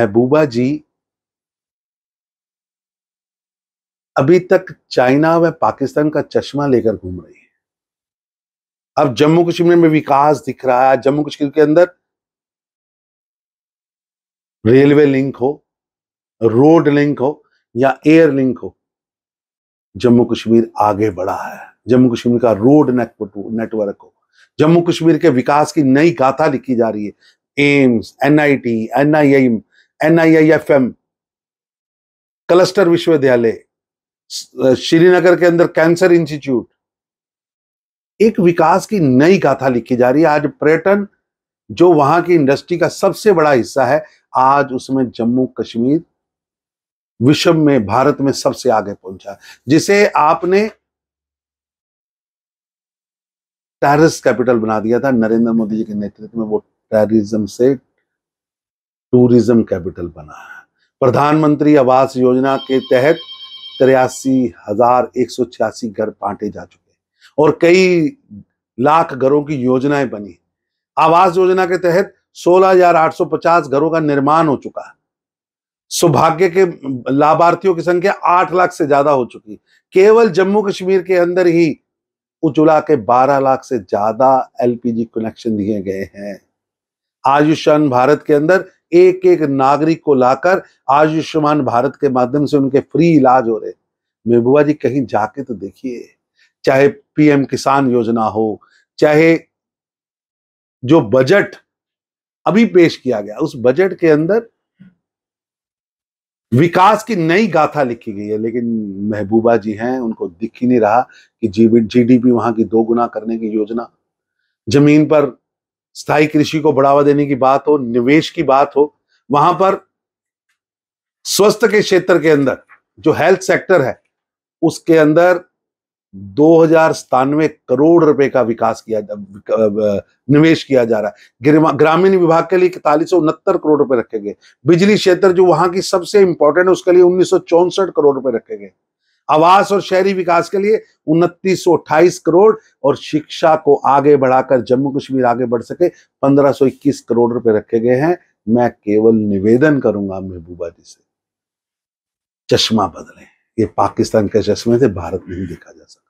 महबूबा जी अभी तक चाइना व पाकिस्तान का चश्मा लेकर घूम रही है अब जम्मू कश्मीर में विकास दिख रहा है जम्मू कश्मीर के अंदर रेलवे लिंक हो रोड लिंक हो या एयर लिंक हो जम्मू कश्मीर आगे बढ़ा है जम्मू कश्मीर का रोड नेटवर्क हो जम्मू कश्मीर के विकास की नई गाथा लिखी जा रही है AIIMS NIT NIM M cluster विश्वविद्यालय श्रीनगर के अंदर कैंसर इंस्टीट्यूट एक विकास की नई गाथा लिखी जा रही है आज पर्यटन जो वहां की इंडस्ट्री का सबसे बड़ा हिस्सा है आज उसमें जम्मू कश्मीर विश्व में भारत में सबसे आगे पहुंचा जिसे आपने टेररिस्ट कैपिटल बना दिया था नरेंद्र मोदी जी के नेतृत्व में वो टेररिज्म से टूरिज्म कैपिटल बना है प्रधानमंत्री आवास योजना के तहत तिरासी हजार एक सौ छियासी घर बांटे जा चुके हैं और कई लाख घरों की योजनाएं बनी आवास योजना के तहत 16,850 घरों का निर्माण हो चुका है सौभाग्य के लाभार्थियों की संख्या आठ लाख से ज्यादा हो चुकी केवल जम्मू कश्मीर के अंदर ही उज्ज्वला के 12 लाख से ज्यादा एलपीजी कनेक्शन दिए गए हैं आयुष्मान भारत के अंदर एक एक नागरिक को लाकर आयुष्मान भारत के माध्यम से उनके फ्री इलाज हो रहे महबूबा जी कहीं जाके तो देखिए चाहे पीएम किसान योजना हो चाहे जो बजट अभी पेश किया गया उस बजट के अंदर विकास की नई गाथा लिखी गई है लेकिन महबूबा जी हैं उनको दिख ही नहीं रहा कि जीडीपी वहां की दो गुना करने की योजना जमीन पर स्थायी कृषि को बढ़ावा देने की बात हो निवेश की बात हो वहां पर स्वस्थ के क्षेत्र के अंदर जो हेल्थ सेक्टर है उसके अंदर दो हजार करोड़ रुपए का विकास किया निवेश किया जा रहा है ग्रामीण विभाग के लिए इकतालीस सौ उनहत्तर करोड़ रुपए रखे गए बिजली क्षेत्र जो वहां की सबसे इंपॉर्टेंट है उसके लिए उन्नीस करोड़ रुपए रखे गए आवास और शहरी विकास के लिए उनतीस करोड़ और शिक्षा को आगे बढ़ाकर जम्मू कश्मीर आगे बढ़ सके 1521 करोड़ रुपए रखे गए हैं मैं केवल निवेदन करूंगा महबूबा जी से चश्मा बदले ये पाकिस्तान के चश्मे से भारत नहीं देखा जा सकता